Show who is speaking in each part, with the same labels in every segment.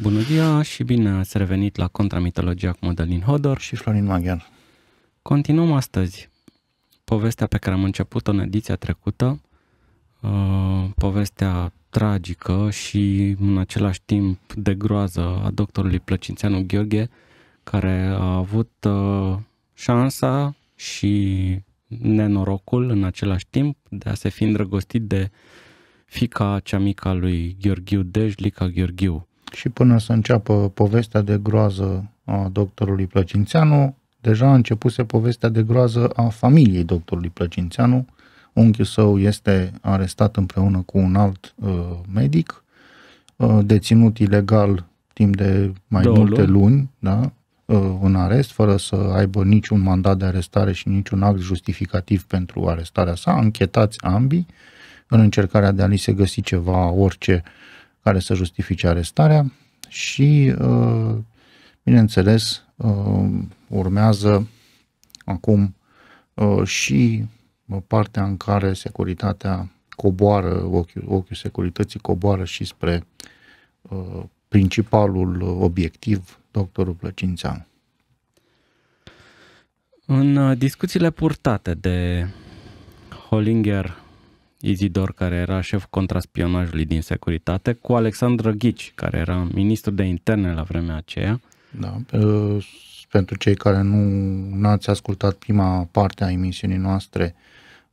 Speaker 1: Bună ziua și bine ați revenit la Contramitologia cu Modelin Hodor și Florin Maghiar. Continuăm astăzi povestea pe care am început-o în ediția trecută, uh, povestea tragică și în același timp de groază a doctorului Plăcințeanu Gheorghe, care a avut uh, șansa și nenorocul în același timp de a se fi îndrăgostit de fica cea mică a lui Gheorghiu Dej, Lica Gheorghiu
Speaker 2: și până să înceapă povestea de groază a doctorului Plăcințeanu, deja a începuse povestea de groază a familiei doctorului Plăcințeanu. Unchiul său este arestat împreună cu un alt uh, medic, uh, deținut ilegal timp de mai Două multe luni, luni da? uh, în arest, fără să aibă niciun mandat de arestare și niciun act justificativ pentru arestarea sa, închetați ambii în încercarea de a li se găsi ceva, orice uh, care să justifice arestarea și, uh, bineînțeles, uh, urmează acum uh, și partea în care securitatea coboară, ochiul, ochiul securității coboară și spre principalul obiectiv, doctorul Plăcințean.
Speaker 1: În discuțiile purtate de Hollinger Izidor, care era șef contraspionajului din securitate, cu Alexandru Ghici, care era ministru de interne la vremea aceea. Da,
Speaker 2: pentru cei care nu ați ascultat prima parte a emisiunii noastre,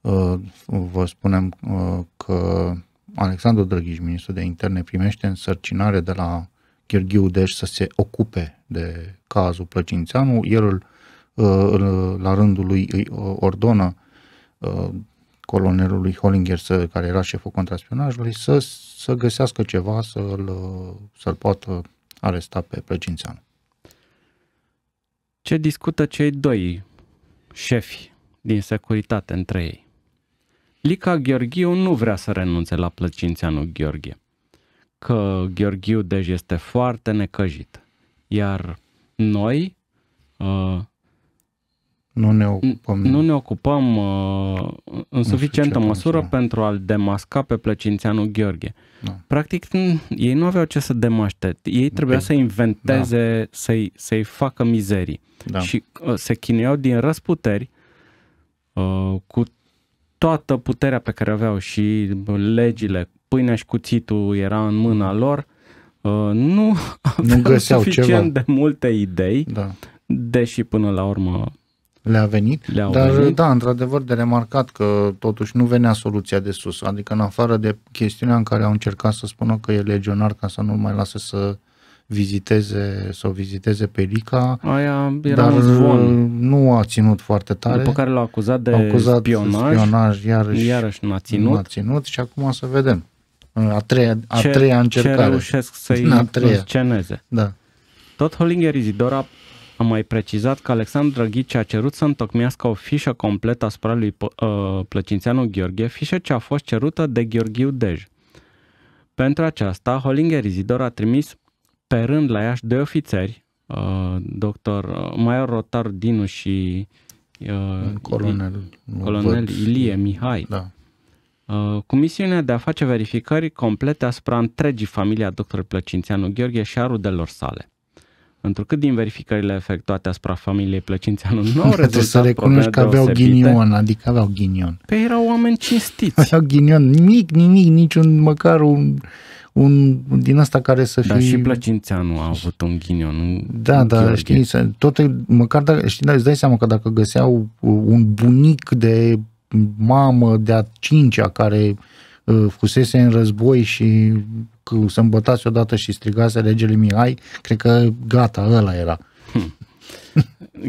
Speaker 2: ă, vă spunem ă, că Alexandru Drăghici, ministru de interne, primește însărcinare de la Gheorghiu Deș să se ocupe de cazul Plăcințeanu. El, ă, la rândul lui, îi ordonă colonelului Hollinger, să, care era șeful contraspionajului, să, să găsească ceva să-l, să-l poată aresta pe Plăcințeanu.
Speaker 1: Ce discută cei doi șefi din securitate între ei? Lica Gheorghiu nu vrea să renunțe la Plăcințeanu Gheorghe, că Gheorghiu deja deci este foarte necăjit, iar noi, uh, nu ne ocupăm. Nu ne ocupăm uh, în suficientă măsură da. pentru a-l demasca pe Plăcințeanu Gheorghe. Da. Practic, ei nu aveau ce să demaște. Ei trebuia de. să inventeze, da. să-i, să-i facă mizerii. Da. Și uh, se chinuiau din răsputeri uh, cu toată puterea pe care aveau și legile, pâinea și cuțitul era în mâna mm. lor. Uh, nu, nu găseau suficient ceva. de multe idei, da. deși până la urmă
Speaker 2: le-a venit,
Speaker 1: Le-au dar venit. da, într-adevăr de remarcat că totuși nu venea
Speaker 2: soluția de sus, adică în afară de chestiunea în care au încercat să spună că e legionar ca să nu mai lasă să viziteze o viziteze pe Rica, Aia era dar un nu a ținut foarte tare. După care l-a acuzat de acuzat spionaj, spionaj iarăși, iarăși nu, a ținut. nu a ținut și acum să vedem. A treia, a ce, treia încercare. Ce reușesc să-i Da.
Speaker 1: Tot Hollinger Izidora a mai precizat că Alexandru Drăghici a cerut să întocmească o fișă completă asupra lui uh, Plăcințeanu Gheorghe, fișă ce a fost cerută de Gheorghiu Dej. Pentru aceasta, Holinger Izidor a trimis pe rând la Iași doi ofițeri, uh, doctor uh, Maior Rotar Dinu și colonel, colonel Ilie Mihai, da. cu misiunea de a face verificări complete asupra întregii familia doctor doctorului Plăcințeanu Gheorghe și a rudelor sale. Întrucât din verificările efectuate asupra familiei Plăcințeanu nu au rezultat să recunoști că aveau deosebite. ghinion,
Speaker 2: adică aveau ghinion. Pe păi erau oameni cinstiți. Aveau ghinion, nimic, nimic, niciun, măcar un, un din asta care să fie...
Speaker 1: Dar și nu a avut un ghinion. Un da, un da, știi,
Speaker 2: tot, măcar, dacă, știi, dar îți dai seama că dacă găseau un bunic de mamă de a cincea care fusese în război și să îmbătați odată și strigase regele Mihai, cred că gata, ăla era.
Speaker 1: Hmm.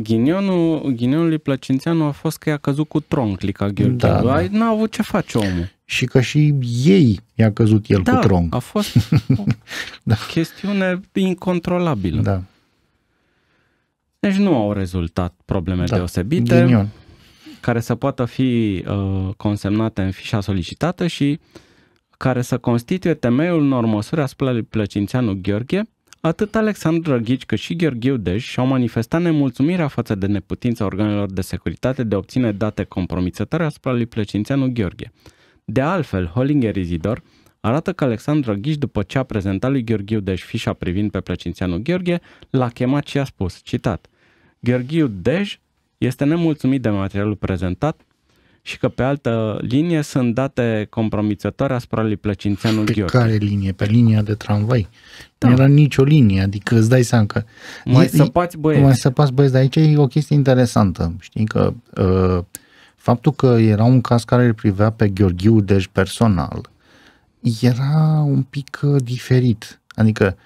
Speaker 1: Ghinionul, ghinionul lui Plăcințeanu a fost că i-a căzut cu tronclica Gheorghe. Da, da, Ai, da. N-a avut ce face
Speaker 2: omul. Și că și ei i-a căzut el da, cu tronc.
Speaker 1: a fost o da. chestiune incontrolabilă. Da. Deci nu au rezultat probleme da. deosebite. Ghinion care să poată fi uh, consemnate în fișa solicitată și care să constituie temeiul unor măsuri asupra lui Plăcințeanu Gheorghe, atât Alexandru Răghici cât și Gheorghe Deș și-au manifestat nemulțumirea față de neputința organelor de securitate de a obține date compromițătoare asupra lui Plăcințeanu Gheorghe. De altfel, Hollinger Izidor arată că Alexandru Răghici, după ce a prezentat lui Gheorghe Deș fișa privind pe Plăcințeanu Gheorghe, l-a chemat și a spus, citat, Gheorghiu Dej este nemulțumit de materialul prezentat și că pe altă linie sunt date compromițătoare asupra lui Plăcințeanu Pe Gheorghe. care
Speaker 2: linie? Pe linia de tramvai. Da. Nu era nicio linie, adică îți dai seama că... Mai e, săpați băieți. Mai săpați băieți, dar aici e o chestie interesantă. Știi că uh, faptul că era un caz care îl privea pe Gheorghiu, deci personal, era un pic uh, diferit. Adică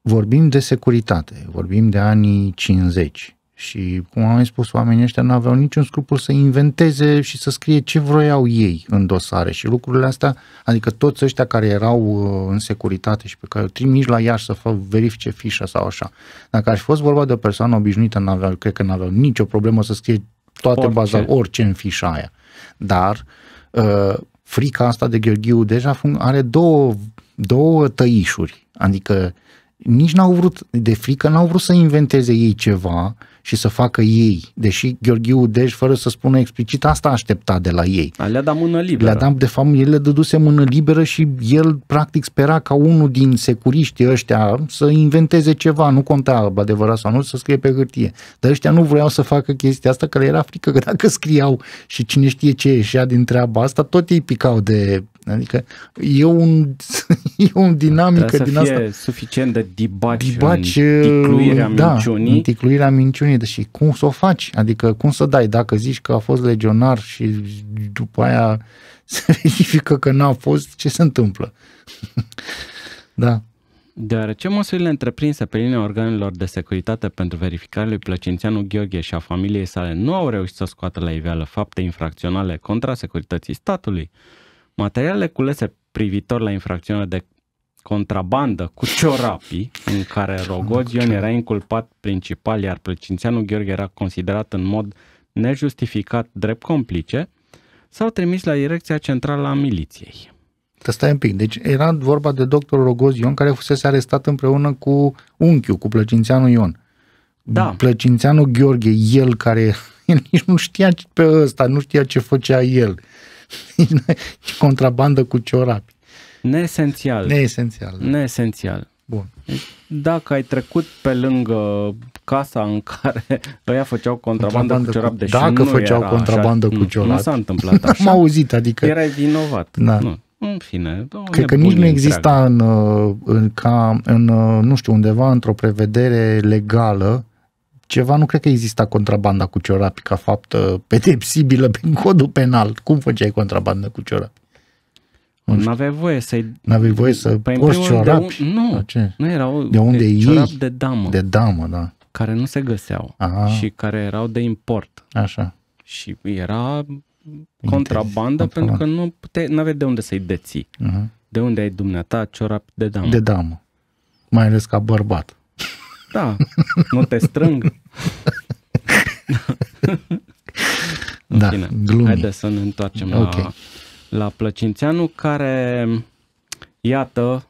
Speaker 2: vorbim de securitate, vorbim de anii 50, și, cum am spus, oamenii ăștia nu aveau niciun scrupul să inventeze și să scrie ce vroiau ei în dosare. Și lucrurile astea, adică toți ăștia care erau uh, în securitate și pe care o trimiși la Iași să fac verifice fișa sau așa. Dacă aș fi fost vorba de o persoană obișnuită, n-aveau, cred că nu aveau nicio problemă să scrie toate orice. baza, orice în fișa aia. Dar uh, frica asta de Gheorghiu deja are două, două tăișuri. Adică nici n-au vrut, de frică, n-au vrut să inventeze ei ceva și să facă ei, deși Gheorghe Udeș, fără să spună explicit, asta aștepta de la ei.
Speaker 1: Le-a dat mână liberă. Le-a dat,
Speaker 2: de fapt, el le dăduse mână liberă și el practic spera ca unul din securiștii ăștia să inventeze ceva, nu conta adevărat sau nu, să scrie pe hârtie. Dar ăștia nu vreau să facă chestia asta, că le era frică că dacă scriau și cine știe ce ieșea din treaba asta, tot ei picau de Adică e un, e un dinamică să din fie asta.
Speaker 1: suficient de dibaci, dibaci în ticluirea da, minciunii. În
Speaker 2: ticluirea minciunii, deși cum să o faci? Adică cum să dai? Dacă zici că a fost legionar și după aia se verifică că n-a fost, ce se întâmplă? da.
Speaker 1: Deoarece măsurile întreprinse pe linia organelor de securitate pentru verificarea lui Plăcințeanu Gheorghe și a familiei sale nu au reușit să scoată la iveală fapte infracționale contra securității statului, Materialele culese privitor la infracțiunea de contrabandă cu ciorapii, în care Rogozion era inculpat principal, iar Plăcințeanu Gheorghe era considerat în mod nejustificat drept complice, s-au trimis la Direcția Centrală a Miliției.
Speaker 2: Te stai un pic. Deci era vorba de doctor Rogoz Ion care fusese arestat împreună cu unchiul, cu Plăcințeanu Ion. Da. Plăcințeanu Gheorghe, el care el nici nu știa pe ăsta, nu știa ce făcea el. contrabandă cu ciorapi.
Speaker 1: Neesențial. Neesențial. Da. Neesențial. Bun. Deci, dacă ai trecut pe lângă casa în care ăia făceau contrabandă, contrabandă cu ciorap, deși Dacă nu făceau era contrabandă așa, cu ciorap. Nu, nu s-a întâmplat așa. Am auzit, adică... era vinovat. Da. Nu. În fine. Cred că nici nu exista
Speaker 2: în, uh, în, ca, în, uh, nu știu, undeva într-o prevedere legală ceva, nu cred că exista contrabanda cu ciorapi ca faptă uh, pedepsibilă prin codul penal. Cum făceai contrabandă cu
Speaker 1: ciorapi? Nu aveai voie să-i...
Speaker 2: Nu aveai voie să
Speaker 1: păi porți ciorapi? Un... Nu, ce? nu
Speaker 2: erau de unde de ciorapi
Speaker 1: de damă. De damă, da. Care nu se găseau Aha. și care erau de import. Așa. Și era contrabandă contrabandă. pentru că nu Nu aveai de unde să-i deții. Uh-huh. De unde ai dumneata ciorapi de damă? De damă.
Speaker 2: Mai ales ca bărbat.
Speaker 1: Da, nu te strâng. da, Bine, glumi. Haide să ne întoarcem okay. la, la Plăcințeanu, care, iată,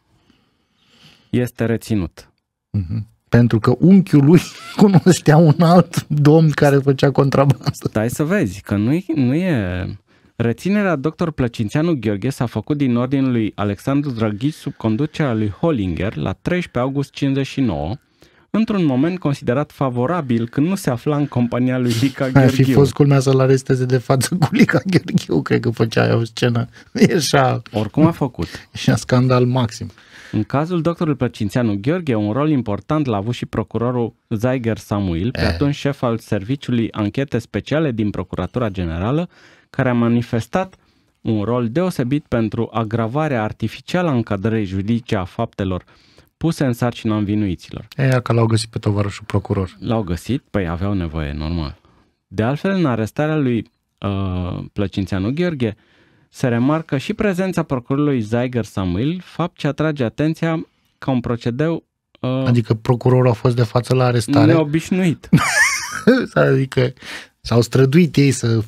Speaker 1: este reținut.
Speaker 2: Mm-hmm. Pentru că unchiul lui cunoștea un alt domn care făcea contrabandă.
Speaker 1: Stai să vezi, că nu, nu e... Reținerea dr. Plăcințeanu Gheorghe s-a făcut din ordinul lui Alexandru Draghi sub conducerea lui Hollinger la 13 august 59 într-un moment considerat favorabil când nu se afla în compania lui Lica Gheorghiu. Ar fi fost
Speaker 2: culmea să-l aresteze de față cu Lica Gheorghiu, cred că făcea o scenă.
Speaker 1: așa... Oricum a făcut. Și a scandal maxim. În cazul doctorului Plăcințeanu Gheorghe, un rol important l-a avut și procurorul Zeiger Samuel, pe eh. atunci șef al Serviciului Anchete Speciale din Procuratura Generală, care a manifestat un rol deosebit pentru agravarea artificială a încadrării juridice a faptelor puse în sarcina învinuiților.
Speaker 2: Ea că l-au găsit pe tovarășul procuror.
Speaker 1: L-au găsit, păi aveau nevoie, normal. De altfel, în arestarea lui uh, Plăcințeanu Gheorghe, se remarcă și prezența procurorului Zeiger Samuel, fapt ce atrage atenția ca un procedeu... Uh, adică
Speaker 2: procurorul a fost de față la arestare?
Speaker 1: Neobișnuit.
Speaker 2: adică s-au străduit ei să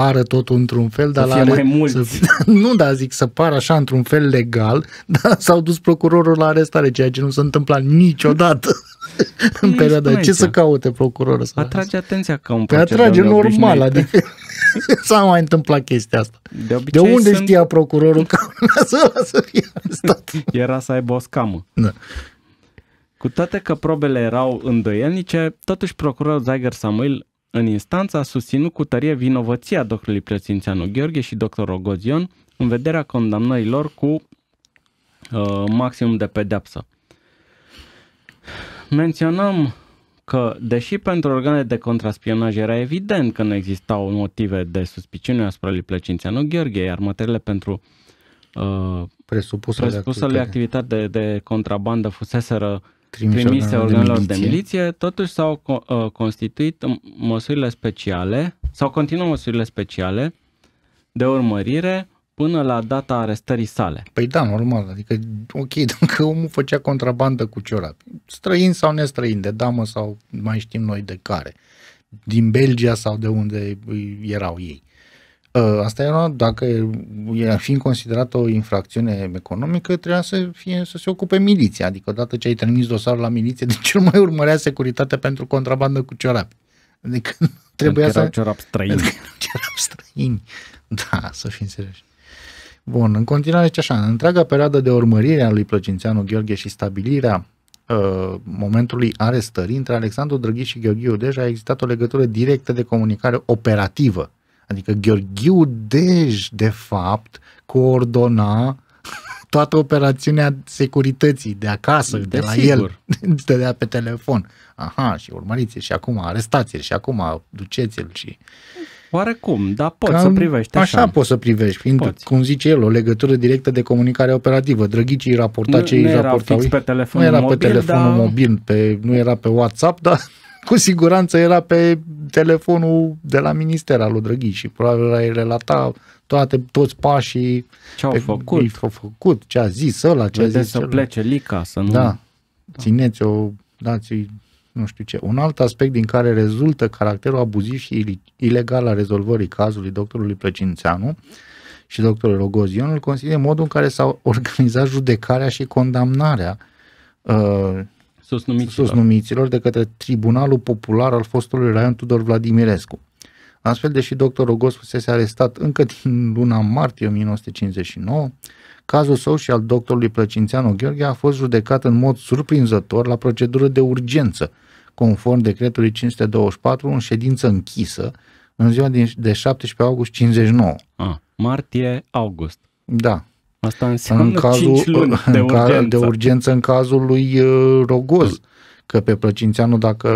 Speaker 2: pară totul într-un fel, dar să fie la mai mult. Să, nu, da, zic să pară așa într-un fel legal, dar s-au dus procurorul la arestare, ceea ce nu s-a întâmplat niciodată. în perioada ce să caute procurorul ăsta? Atrage atenția ca
Speaker 1: un proces păi atrage normal, adică s-a mai întâmplat chestia asta. De, de unde sunt...
Speaker 2: știa procurorul că
Speaker 1: să, să fie arestat? Era să aibă o scamă. Da. Cu toate că probele erau îndoielnice, totuși procurorul Zeiger Samuel în instanță a susținut cu tărie vinovăția doctorului Prețințeanu Gheorghe și doctor Rogozion în vederea condamnării lor cu uh, maximum de pedepsă. Menționăm că, deși pentru organele de contraspionaj era evident că nu existau motive de suspiciune asupra lui Plăcințeanu Gheorghe, iar materiile pentru uh, presupusele, presupusele activitate. activitate de, de contrabandă fuseseră trimise, trimise organelor de, de miliție, totuși s-au uh, constituit măsurile speciale sau continuă măsurile speciale de urmărire până la data arestării sale.
Speaker 2: Păi da, normal, adică, ok, dacă omul făcea contrabandă cu ciorap, străin sau nestrăin, de damă sau mai știm noi de care, din Belgia sau de unde erau ei. Ă, asta era, dacă era fiind considerată o infracțiune economică, trebuia să, fie, să se ocupe miliția, adică odată ce ai trimis dosarul la miliție, de ce nu mai urmărea securitatea pentru contrabandă cu ciorapi. Adică trebuia adică să... ciorapi străini. Adică ciorapi străini. Da, să fim serioși. Bun, în continuare este așa, în întreaga perioadă de urmărire a lui Plăcințeanu Gheorghe și stabilirea uh, momentului arestării, între Alexandru Drăghi și Gheorghiu deja a existat o legătură directă de comunicare operativă Adică Gheorghiu Dej, de fapt, coordona toată operațiunea securității de acasă, de, da, de la sigur. el, stătea pe telefon. Aha, și urmăriți și acum arestați-l și acum
Speaker 1: duceți-l și... Oarecum, dar poți Cam să privești așa. Așa poți
Speaker 2: să privești, fiind, poți. cum zice el, o legătură directă de comunicare operativă. Drăghicii raporta nu, ce nu îi raportau. Era pe telefonul nu era mobil, pe telefonul mobil, pe, nu era pe WhatsApp, dar cu siguranță era pe telefonul de la minister al lui Drăghi și probabil îi relata toate, toți pașii ce au făcut, ce au făcut, ce a zis ăla, ce a zis să celălalt. plece
Speaker 1: Lica, să nu... Da,
Speaker 2: țineți-o, dați nu știu ce. Un alt aspect din care rezultă caracterul abuziv și ilegal al rezolvării cazului doctorului Plăcințeanu și doctorul Rogozion îl modul în care s-a organizat judecarea și condamnarea uh, susnumiților. susnumiților de către Tribunalul Popular al fostului Raion Tudor Vladimirescu. Astfel, deși dr. Rogos fusese arestat încă din luna martie 1959, cazul său și al doctorului Plăcințeanu Gheorghe a fost judecat în mod surprinzător la procedură de urgență, conform decretului 524 în ședință închisă, în ziua de 17 august 59.
Speaker 1: A, ah, martie-august. Da, Asta înseamnă în cazul, 5 luni de, urgență. de urgență
Speaker 2: în cazul lui uh, Rogoz. Că pe Plăcințeanu, dacă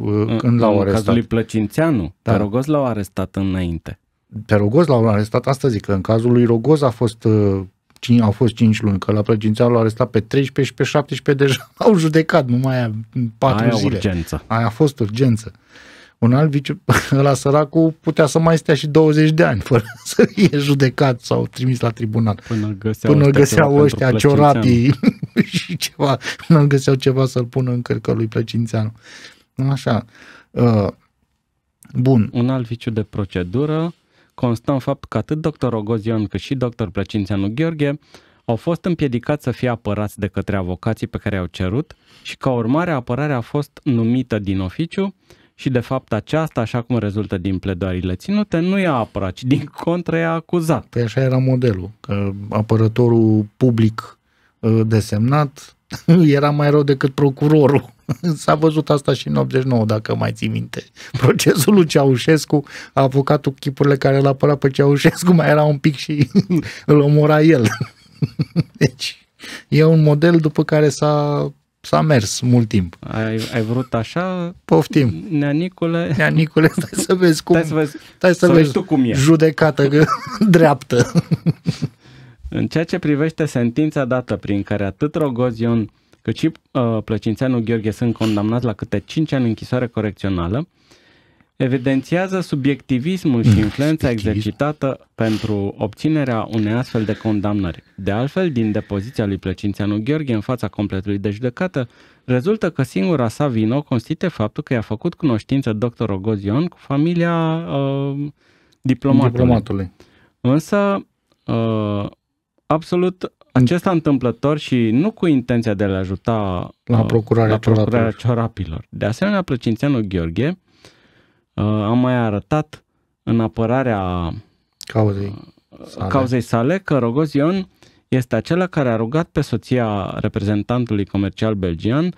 Speaker 2: uh, în, când l-au arestat. În cazul lui
Speaker 1: Plăcințeanu, da. pe Rogoz l-au arestat înainte.
Speaker 2: Pe Rogoz l-au arestat, asta zic, că în cazul lui Rogoz a fost uh, au fost 5 luni, că la Plăcințeanu l-au arestat pe 13 și pe 17 deja l-au judecat, numai aia 4 aia zile. urgență. Aia a fost urgență. Uh, un alt viciu, la săracul putea să mai stea și 20 de ani fără să fie judecat sau trimis la tribunal. Până îl găseau, până îl găseau ăștia, ăștia ciorapii și ceva, până îl găseau ceva să-l pună în cărcă lui Plăcințeanu. Așa. Uh, bun.
Speaker 1: Un alt viciu de procedură constă în fapt că atât dr. Ogozion cât și dr. Plăcințeanu Gheorghe au fost împiedicați să fie apărați de către avocații pe care i-au cerut și ca urmare apărarea a fost numită din oficiu și de fapt aceasta, așa cum rezultă din pledoariile ținute, nu i-a apărat, ci din contră i-a acuzat.
Speaker 2: Păi așa era modelul, că apărătorul public uh, desemnat era mai rău decât procurorul. S-a văzut asta și în 89, dacă mai ții minte. Procesul lui Ceaușescu avocatul chipurile care l-a apărat pe Ceaușescu, mai era un pic și îl omora el. Deci, e un model după care s-a s-a mers mult timp.
Speaker 1: Ai, ai vrut așa? Poftim. Nea Nicule. Nea Nicule, stai să vezi cum... Stai să vezi, stai să, să vezi, vezi tu cum e.
Speaker 2: judecată dreaptă.
Speaker 1: În ceea ce privește sentința dată prin care atât Rogozion cât și uh, Plăcințeanu Gheorghe sunt condamnați la câte 5 ani închisoare corecțională, evidențiază subiectivismul și influența exercitată pentru obținerea unei astfel de condamnări. De altfel, din depoziția lui Plăcințeanu Gheorghe în fața completului de judecată, rezultă că singura sa vină constituie faptul că i-a făcut cunoștință dr. Ogozion cu familia uh, diplomatului. diplomatului. Însă, uh, absolut acesta întâmplător și nu cu intenția de a l ajuta la uh, procurarea, la procurarea ciorapilor. ciorapilor. De asemenea, Plăcințeanu Gheorghe Uh, am mai arătat în apărarea uh, cauzei uh, sale, cauzei sale că Rogozion este acela care a rugat pe soția reprezentantului comercial belgian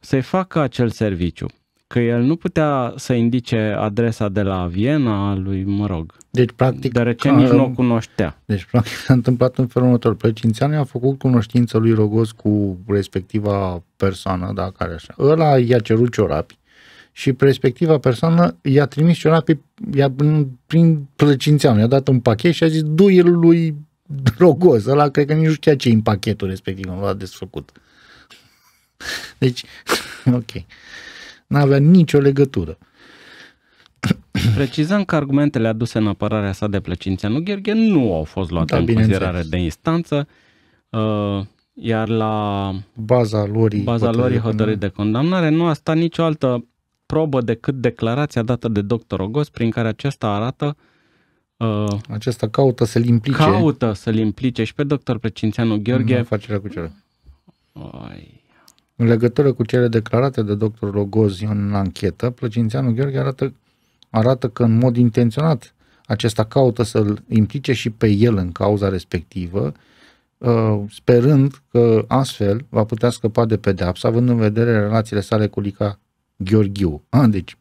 Speaker 1: să-i facă acel serviciu că el nu putea să indice adresa de la Viena lui, mă rog. Deci, practic, deoarece nici nu o cunoștea.
Speaker 2: Deci, practic, s-a întâmplat în felul următor. Plăcințeanu a făcut cunoștință lui Rogoz cu respectiva persoană, da, care așa. Ăla i-a cerut ciorapi și respectiva persoană i-a trimis ceva pe, i-a, prin plăcințeanu, i-a dat un pachet și a zis du lui drogos, ăla cred că nici nu știa ce e în pachetul respectiv, nu l-a desfăcut. Deci, ok. N-avea nicio legătură.
Speaker 1: Precizăm că argumentele aduse în apărarea sa de nu Gherghe nu au fost luate da, în considerare de instanță, uh, iar la baza lor baza lorii hotărât de condamnare nu a stat nicio altă probă decât declarația dată de doctor Ogos, prin care acesta arată Uh,
Speaker 2: Acesta caută să-l implice. Caută
Speaker 1: să-l implice și pe doctor Precințeanu Gheorghe. În afacerea cu cele. Ai.
Speaker 2: În legătură cu cele declarate de doctor Rogoz în anchetă, Plăcințeanu Gheorghe arată, arată că în mod intenționat acesta caută să-l implice și pe el în cauza respectivă, uh, sperând că astfel va putea scăpa de pedeapsă, având în vedere relațiile sale cu Lica Gheorghiu. A, deci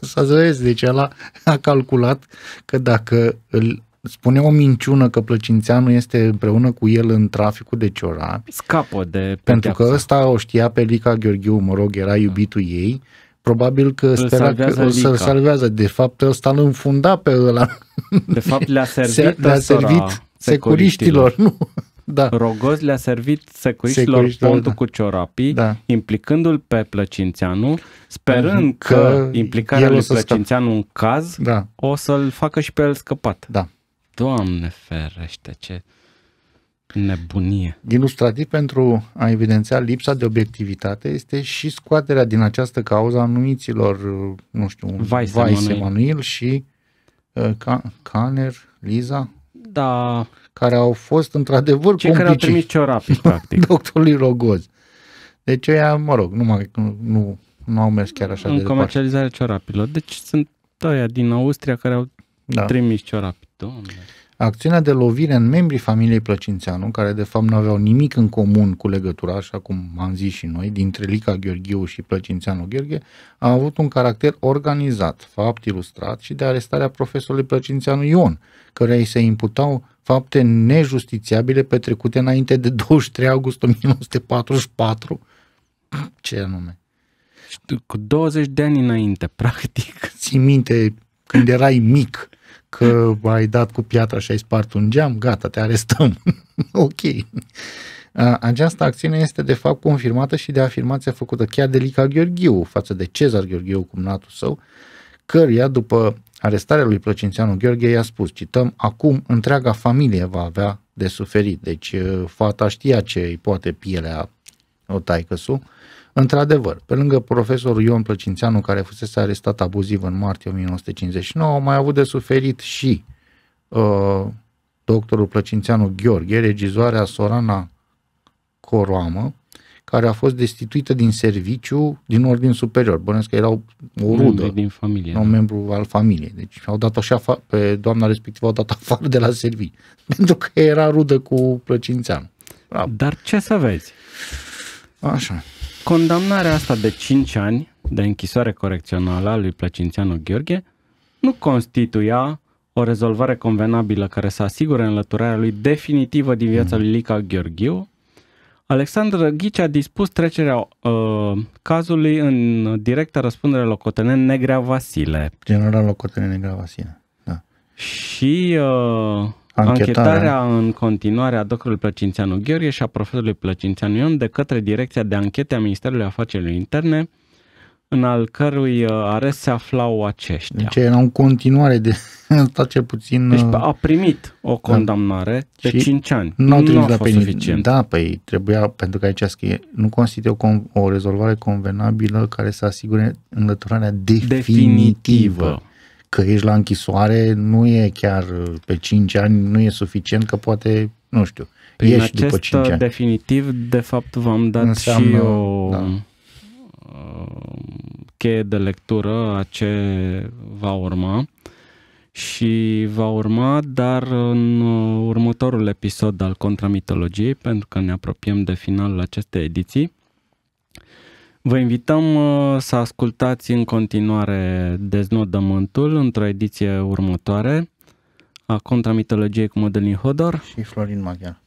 Speaker 2: să vezi, deci ăla a calculat că dacă îl spune o minciună că Plăcințeanu este împreună cu el în traficul de ciorapi.
Speaker 1: Scapă de Pentru că
Speaker 2: ăsta o știa pe Lica Gheorghiu, mă rog, era iubitul ei. Probabil că îl spera că o să-l salvează. De fapt, ăsta îl înfunda pe ăla.
Speaker 1: De fapt, le-a servit, le-a servit securiștilor. securiștilor. Nu. Da. Rogoz le-a servit securiștilor pontul da. cu ciorapii, da. implicându-l pe Plăcințeanu, sperând că, că implicarea lui Plăcințeanu în caz da. o să-l facă și pe el scăpat. Da. Doamne ferește, ce
Speaker 2: nebunie. Ilustrativ pentru a evidenția lipsa de obiectivitate este și scoaterea din această cauză a anumiților, nu știu, Vice Emanuel și uh, Caner, Liza, da care au fost într-adevăr Cei complicii. care au trimis ciorapii, practic. Doctorului Rogoz. Deci ăia, mă rog, nu, mai, nu, nu au mers chiar așa în de În
Speaker 1: comercializarea ciorapilor. Deci sunt ăia din Austria care au da. trimis ciorapii. Doamne
Speaker 2: acțiunea de lovire în membrii familiei Plăcințeanu, care de fapt nu aveau nimic în comun cu legătura, așa cum am zis și noi, dintre Lica Gheorghiu și Plăcințeanu Gheorghe, a avut un caracter organizat, fapt ilustrat și de arestarea profesorului Plăcințeanu Ion, care îi se imputau fapte nejustițiabile petrecute înainte de 23 august 1944. Ce anume? Cu 20
Speaker 1: de ani înainte,
Speaker 2: practic. Ții minte când erai mic că ai dat cu piatra și ai spart un geam, gata, te arestăm. ok. Această acțiune este de fapt confirmată și de afirmația făcută chiar de Lica Gheorghiu față de Cezar Gheorghiu, cumnatul său, căruia după arestarea lui Plăcințeanu Gheorghe i-a spus, cităm, acum întreaga familie va avea de suferit, deci uh, fata știa ce îi poate pielea o taicăsu, Într-adevăr, pe lângă profesorul Ion Plăcințeanu, care fusese arestat abuziv în martie 1959, au mai avut de suferit și uh, doctorul Plăcințeanu Gheorghe, regizoarea Sorana Coroamă, care a fost destituită din serviciu din ordin superior. Bănesc că erau o rudă, din familie, un da. membru al familiei. Deci au dat așa afa- pe doamna respectivă au dat afară de la serviciu, pentru că
Speaker 1: era rudă cu Plăcințeanu. Bravo. Dar ce să vezi? Așa. Condamnarea asta de 5 ani de închisoare corecțională a lui Plăcințeanu Gheorghe nu constituia o rezolvare convenabilă care să asigure înlăturarea lui definitivă din viața lui Lica Gheorghiu, Alexandru Ghici a dispus trecerea uh, cazului în directă răspundere locotenent Negrea Vasile.
Speaker 2: General locotenent Negrea Vasile, da.
Speaker 1: Și uh, Anchetarea, Anchetarea în continuare a doctorului Plăcințeanu Gheorghe și a profesorului Plăcințeanu Ion de către Direcția de Anchete a Ministerului Afacerilor Interne, în al cărui uh, arest se aflau aceștia.
Speaker 2: Deci era în continuare de stat cel puțin... Deci uh, a
Speaker 1: primit o da. condamnare da. de și 5 ani. Nu au trimis la penitențiar. Suficient. Da, păi trebuia, pentru că aici scrie,
Speaker 2: nu constituie o, o rezolvare convenabilă care să asigure înlăturarea definitivă. definitivă că ești la închisoare nu e chiar uh, pe 5 ani, nu e suficient că poate, nu știu, Prin ieși după 5 ani.
Speaker 1: definitiv, de fapt, v-am dat Înseamnă, și o da. Uh, cheie de lectură a ce va urma și va urma, dar în uh, următorul episod al Contramitologiei, pentru că ne apropiem de finalul acestei ediții, Vă invităm uh, să ascultați în continuare Deznodământul într-o ediție următoare a Contra Mitologiei cu Mădălin Hodor și
Speaker 2: Florin Maghiar.